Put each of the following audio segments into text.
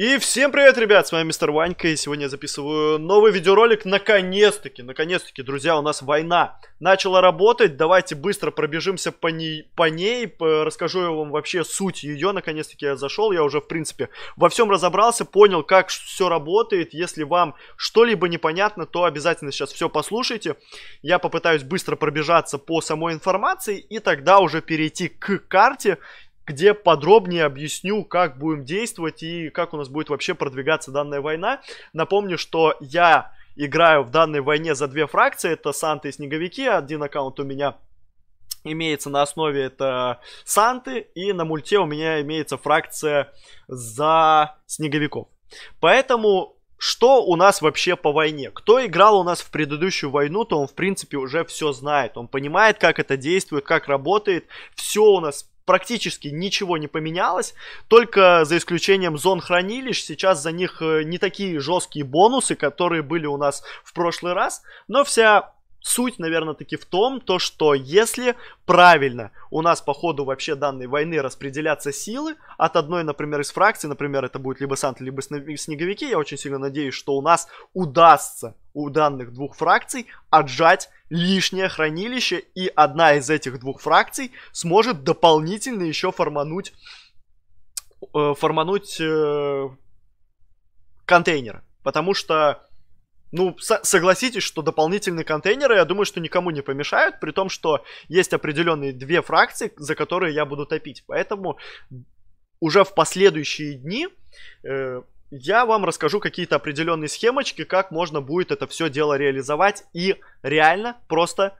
И всем привет, ребят, с вами Мистер Ванька, и сегодня я записываю новый видеоролик, наконец-таки, наконец-таки, друзья, у нас война начала работать, давайте быстро пробежимся по ней, по ней расскажу я вам вообще суть ее, наконец-таки я зашел, я уже, в принципе, во всем разобрался, понял, как все работает, если вам что-либо непонятно, то обязательно сейчас все послушайте, я попытаюсь быстро пробежаться по самой информации, и тогда уже перейти к карте где подробнее объясню, как будем действовать и как у нас будет вообще продвигаться данная война. Напомню, что я играю в данной войне за две фракции, это Санты и Снеговики, один аккаунт у меня имеется на основе это Санты, и на мульте у меня имеется фракция за Снеговиков. Поэтому что у нас вообще по войне? Кто играл у нас в предыдущую войну, то он в принципе уже все знает. Он понимает, как это действует, как работает. Все у нас практически ничего не поменялось, только за исключением зон хранилищ, сейчас за них э, не такие жесткие бонусы, которые были у нас в прошлый раз, но вся суть, наверное, таки в том, то что если правильно у нас по ходу вообще данной войны распределятся силы от одной, например, из фракций, например, это будет либо Санты, либо Снеговики, я очень сильно надеюсь, что у нас удастся у данных двух фракций отжать лишнее хранилище, и одна из этих двух фракций сможет дополнительно еще формануть, э, формануть э, контейнеры. Потому что, ну, со- согласитесь, что дополнительные контейнеры, я думаю, что никому не помешают, при том, что есть определенные две фракции, за которые я буду топить. Поэтому уже в последующие дни... Э, я вам расскажу какие-то определенные схемочки, как можно будет это все дело реализовать и реально просто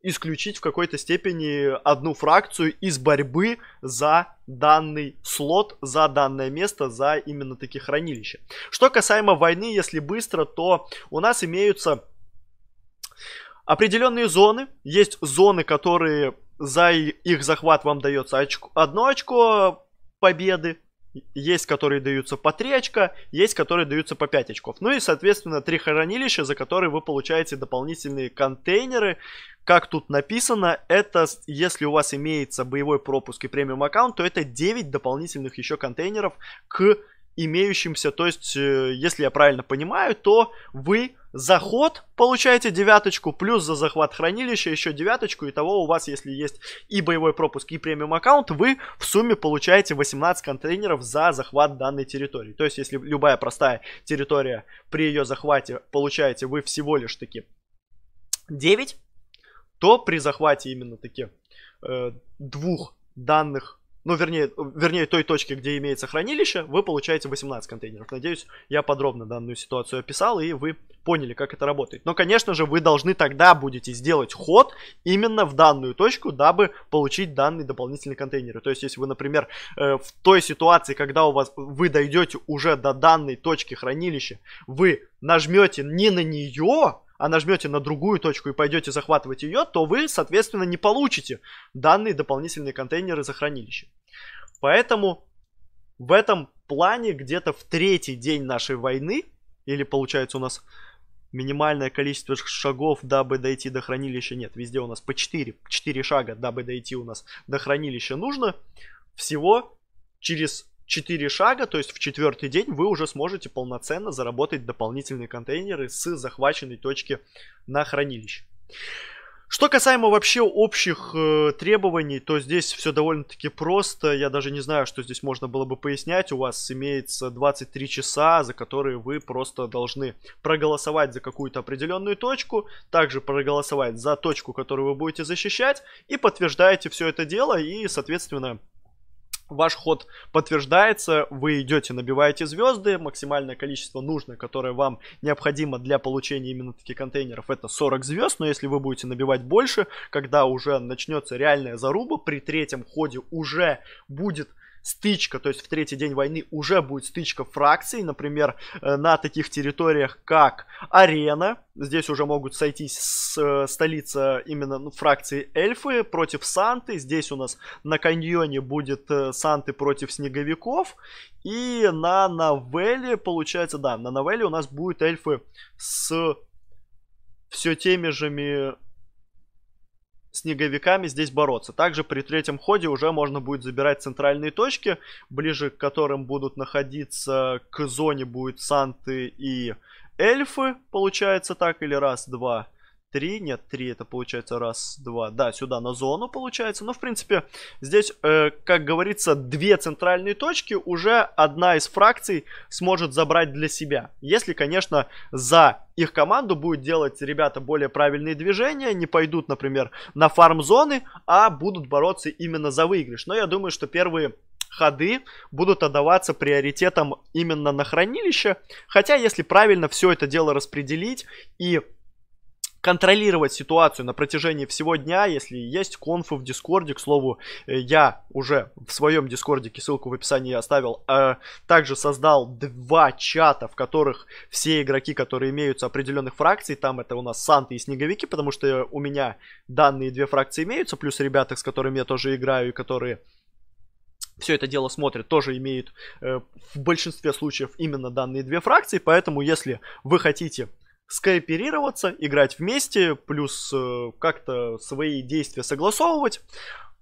исключить в какой-то степени одну фракцию из борьбы за данный слот, за данное место, за именно такие хранилища. Что касаемо войны, если быстро, то у нас имеются определенные зоны. Есть зоны, которые за их захват вам дается очко, одно очко победы, есть, которые даются по 3 очка, есть, которые даются по 5 очков. Ну и, соответственно, три хранилища, за которые вы получаете дополнительные контейнеры. Как тут написано, это, если у вас имеется боевой пропуск и премиум аккаунт, то это 9 дополнительных еще контейнеров к имеющимся. То есть, э, если я правильно понимаю, то вы за ход получаете девяточку, плюс за захват хранилища еще девяточку. и того у вас, если есть и боевой пропуск, и премиум аккаунт, вы в сумме получаете 18 контейнеров за захват данной территории. То есть, если любая простая территория при ее захвате получаете вы всего лишь таки 9, то при захвате именно таки э, двух данных ну, вернее, вернее, той точки, где имеется хранилище, вы получаете 18 контейнеров. Надеюсь, я подробно данную ситуацию описал, и вы поняли, как это работает. Но, конечно же, вы должны тогда будете сделать ход именно в данную точку, дабы получить данные дополнительные контейнеры. То есть, если вы, например, э, в той ситуации, когда у вас вы дойдете уже до данной точки хранилища, вы нажмете не на нее, а нажмете на другую точку и пойдете захватывать ее, то вы, соответственно, не получите данные дополнительные контейнеры за хранилище. Поэтому в этом плане где-то в третий день нашей войны, или получается у нас минимальное количество шагов, дабы дойти до хранилища, нет, везде у нас по 4, 4 шага, дабы дойти у нас до хранилища нужно, всего через 4 шага, то есть в четвертый день вы уже сможете полноценно заработать дополнительные контейнеры с захваченной точки на хранилище. Что касаемо вообще общих э, требований, то здесь все довольно-таки просто. Я даже не знаю, что здесь можно было бы пояснять. У вас имеется 23 часа, за которые вы просто должны проголосовать за какую-то определенную точку, также проголосовать за точку, которую вы будете защищать, и подтверждаете все это дело, и, соответственно, ваш ход подтверждается, вы идете, набиваете звезды, максимальное количество нужно, которое вам необходимо для получения именно таких контейнеров, это 40 звезд, но если вы будете набивать больше, когда уже начнется реальная заруба, при третьем ходе уже будет стычка, то есть в третий день войны уже будет стычка фракций, например, э, на таких территориях, как Арена, здесь уже могут сойтись с, э, столица именно ну, фракции эльфы против Санты, здесь у нас на каньоне будет э, Санты против снеговиков, и на новелле, получается, да, на новелле у нас будет эльфы с все теми же снеговиками здесь бороться. Также при третьем ходе уже можно будет забирать центральные точки, ближе к которым будут находиться к зоне будут санты и эльфы, получается так, или раз-два. 3, нет, 3 это получается раз, два, да, сюда на зону получается. Но, ну, в принципе, здесь, э, как говорится, две центральные точки уже одна из фракций сможет забрать для себя. Если, конечно, за их команду будет делать ребята более правильные движения, не пойдут, например, на фарм-зоны, а будут бороться именно за выигрыш. Но я думаю, что первые ходы будут отдаваться приоритетом именно на хранилище. Хотя, если правильно все это дело распределить и контролировать ситуацию на протяжении всего дня, если есть конфу в Дискорде. К слову, э, я уже в своем Дискордике, ссылку в описании оставил, э, также создал два чата, в которых все игроки, которые имеются определенных фракций, там это у нас Санты и Снеговики, потому что у меня данные две фракции имеются, плюс ребята, с которыми я тоже играю и которые все это дело смотрят, тоже имеют э, в большинстве случаев именно данные две фракции, поэтому если вы хотите скооперироваться, играть вместе, плюс э, как-то свои действия согласовывать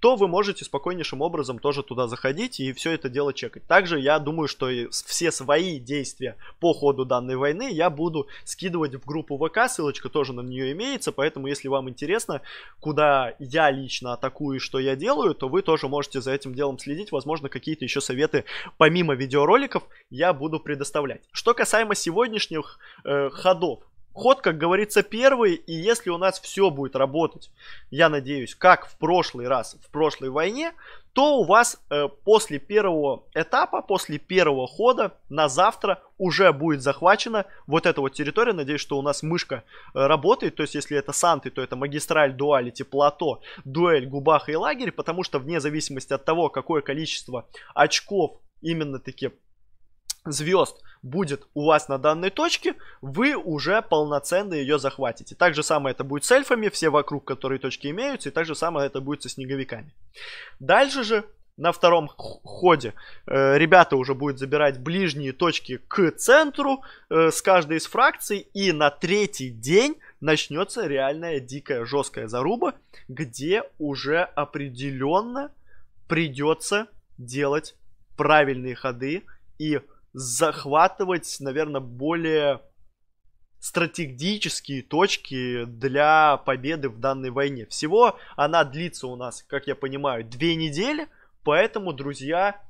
то вы можете спокойнейшим образом тоже туда заходить и все это дело чекать. Также я думаю, что и все свои действия по ходу данной войны я буду скидывать в группу ВК, ссылочка тоже на нее имеется, поэтому если вам интересно, куда я лично атакую и что я делаю, то вы тоже можете за этим делом следить, возможно, какие-то еще советы помимо видеороликов я буду предоставлять. Что касаемо сегодняшних э, ходов, ход, как говорится, первый. И если у нас все будет работать, я надеюсь, как в прошлый раз, в прошлой войне, то у вас э, после первого этапа, после первого хода на завтра уже будет захвачена вот эта вот территория. Надеюсь, что у нас мышка э, работает. То есть, если это Санты, то это магистраль, дуалити, плато, дуэль, губаха и лагерь. Потому что вне зависимости от того, какое количество очков именно таки звезд будет у вас на данной точке, вы уже полноценно ее захватите. Так же самое это будет с эльфами, все вокруг, которые точки имеются, и так же самое это будет со снеговиками. Дальше же на втором ходе э, ребята уже будут забирать ближние точки к центру э, с каждой из фракций, и на третий день начнется реальная дикая жесткая заруба, где уже определенно придется делать правильные ходы и захватывать, наверное, более стратегические точки для победы в данной войне. Всего она длится у нас, как я понимаю, две недели, поэтому, друзья,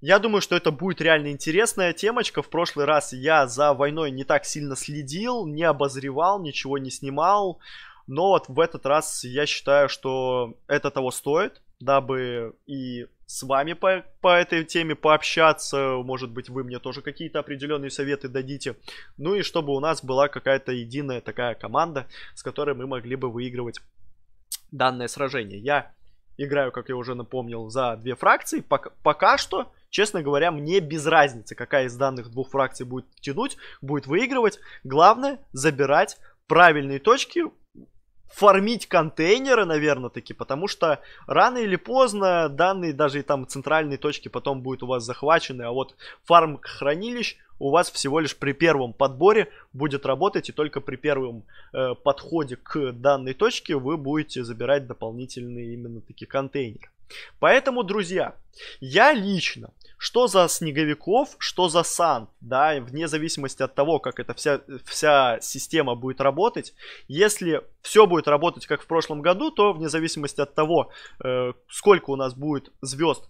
я думаю, что это будет реально интересная темочка. В прошлый раз я за войной не так сильно следил, не обозревал, ничего не снимал. Но вот в этот раз я считаю, что это того стоит, дабы и с вами по, по этой теме пообщаться. Может быть, вы мне тоже какие-то определенные советы дадите. Ну и чтобы у нас была какая-то единая такая команда, с которой мы могли бы выигрывать данное сражение. Я играю, как я уже напомнил, за две фракции. Пока, пока что, честно говоря, мне без разницы, какая из данных двух фракций будет тянуть, будет выигрывать. Главное, забирать правильные точки фармить контейнеры, наверное, таки, потому что рано или поздно данные даже и там центральные точки потом будут у вас захвачены, а вот фарм хранилищ у вас всего лишь при первом подборе будет работать, и только при первом э, подходе к данной точке вы будете забирать дополнительные именно таки контейнер. Поэтому, друзья, я лично, что за снеговиков, что за сан, да, вне зависимости от того, как эта вся, вся система будет работать, если все будет работать как в прошлом году, то вне зависимости от того, э, сколько у нас будет звезд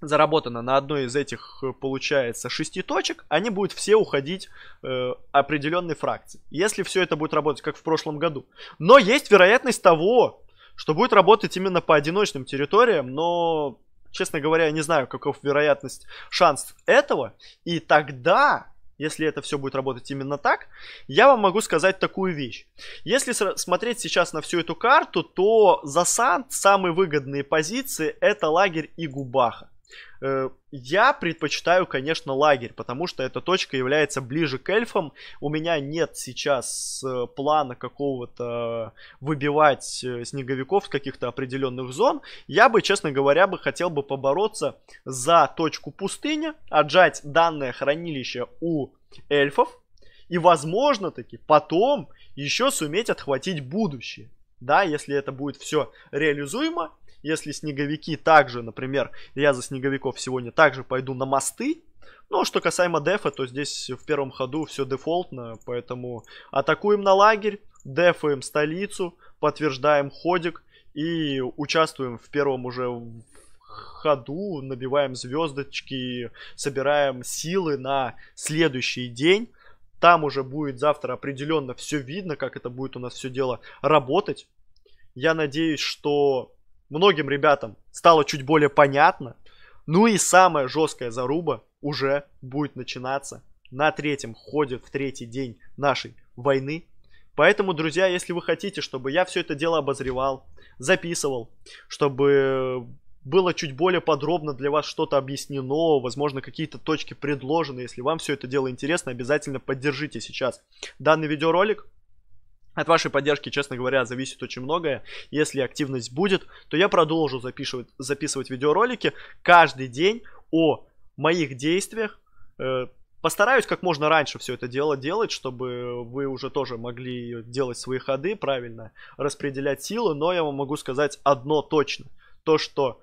заработано на одной из этих, э, получается, шести точек, они будут все уходить э, определенной фракции. Если все это будет работать, как в прошлом году. Но есть вероятность того, что будет работать именно по одиночным территориям, но, честно говоря, я не знаю, каков вероятность, шанс этого. И тогда, если это все будет работать именно так, я вам могу сказать такую вещь. Если смотреть сейчас на всю эту карту, то за Санд самые выгодные позиции это лагерь и Губаха. Э, я предпочитаю, конечно, лагерь, потому что эта точка является ближе к эльфам. У меня нет сейчас э, плана какого-то выбивать э, снеговиков с каких-то определенных зон. Я бы, честно говоря, бы хотел бы побороться за точку пустыни, отжать данное хранилище у эльфов и, возможно, таки потом еще суметь отхватить будущее да, если это будет все реализуемо, если снеговики также, например, я за снеговиков сегодня также пойду на мосты, ну, а что касаемо дефа, то здесь в первом ходу все дефолтно, поэтому атакуем на лагерь, дефаем столицу, подтверждаем ходик и участвуем в первом уже ходу, набиваем звездочки, собираем силы на следующий день. Там уже будет завтра определенно все видно, как это будет у нас все дело работать. Я надеюсь, что многим ребятам стало чуть более понятно. Ну и самая жесткая заруба уже будет начинаться на третьем ходе, в третий день нашей войны. Поэтому, друзья, если вы хотите, чтобы я все это дело обозревал, записывал, чтобы было чуть более подробно для вас что-то объяснено, возможно, какие-то точки предложены. Если вам все это дело интересно, обязательно поддержите сейчас данный видеоролик. От вашей поддержки, честно говоря, зависит очень многое. Если активность будет, то я продолжу записывать, записывать видеоролики каждый день о моих действиях. Э, постараюсь как можно раньше все это дело делать, чтобы вы уже тоже могли делать свои ходы правильно, распределять силы, но я вам могу сказать одно точно. То, что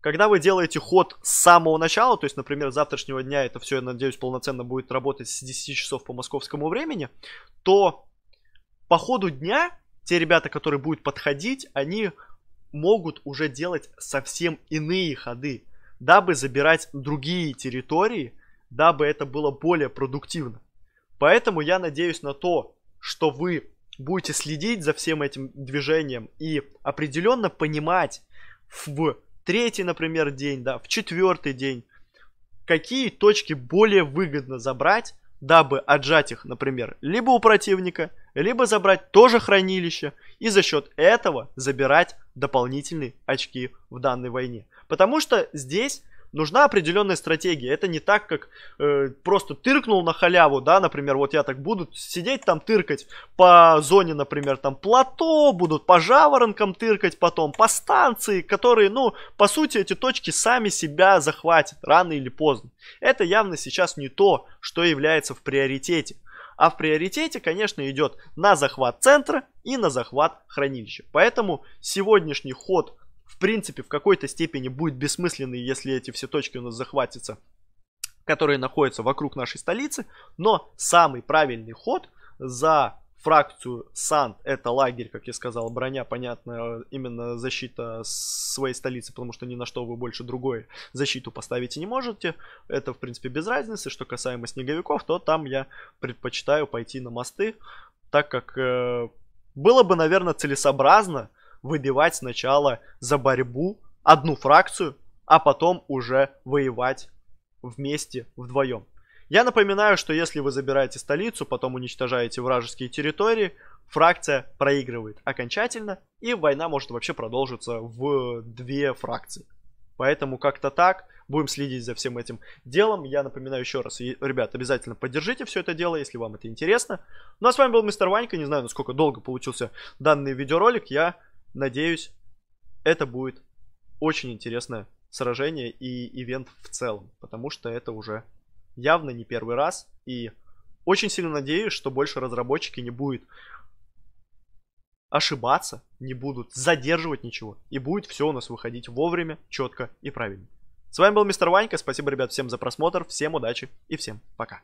когда вы делаете ход с самого начала, то есть, например, с завтрашнего дня это все, я надеюсь, полноценно будет работать с 10 часов по московскому времени, то по ходу дня те ребята, которые будут подходить, они могут уже делать совсем иные ходы, дабы забирать другие территории, дабы это было более продуктивно. Поэтому я надеюсь на то, что вы будете следить за всем этим движением и определенно понимать в третий, например, день, да, в четвертый день, какие точки более выгодно забрать, дабы отжать их, например, либо у противника, либо забрать тоже хранилище и за счет этого забирать дополнительные очки в данной войне. Потому что здесь нужна определенная стратегия. Это не так, как э, просто тыркнул на халяву, да, например, вот я так буду сидеть там тыркать по зоне, например, там плато, будут по жаворонкам тыркать потом, по станции, которые, ну, по сути, эти точки сами себя захватят рано или поздно. Это явно сейчас не то, что является в приоритете. А в приоритете, конечно, идет на захват центра и на захват хранилища. Поэтому сегодняшний ход в принципе, в какой-то степени будет бессмысленный, если эти все точки у нас захватятся, которые находятся вокруг нашей столицы. Но самый правильный ход за фракцию Санд это лагерь, как я сказал, броня, понятно, именно защита своей столицы, потому что ни на что вы больше другой защиту поставить не можете. Это, в принципе, без разницы. Что касаемо снеговиков, то там я предпочитаю пойти на мосты, так как э, было бы, наверное, целесообразно выбивать сначала за борьбу одну фракцию, а потом уже воевать вместе вдвоем. Я напоминаю, что если вы забираете столицу, потом уничтожаете вражеские территории, фракция проигрывает окончательно, и война может вообще продолжиться в две фракции. Поэтому как-то так, будем следить за всем этим делом. Я напоминаю еще раз, ребят, обязательно поддержите все это дело, если вам это интересно. Ну а с вами был Мистер Ванька, не знаю, насколько долго получился данный видеоролик, я Надеюсь, это будет очень интересное сражение и ивент в целом, потому что это уже явно не первый раз, и очень сильно надеюсь, что больше разработчики не будут ошибаться, не будут задерживать ничего, и будет все у нас выходить вовремя, четко и правильно. С вами был Мистер Ванька, спасибо, ребят, всем за просмотр, всем удачи и всем пока.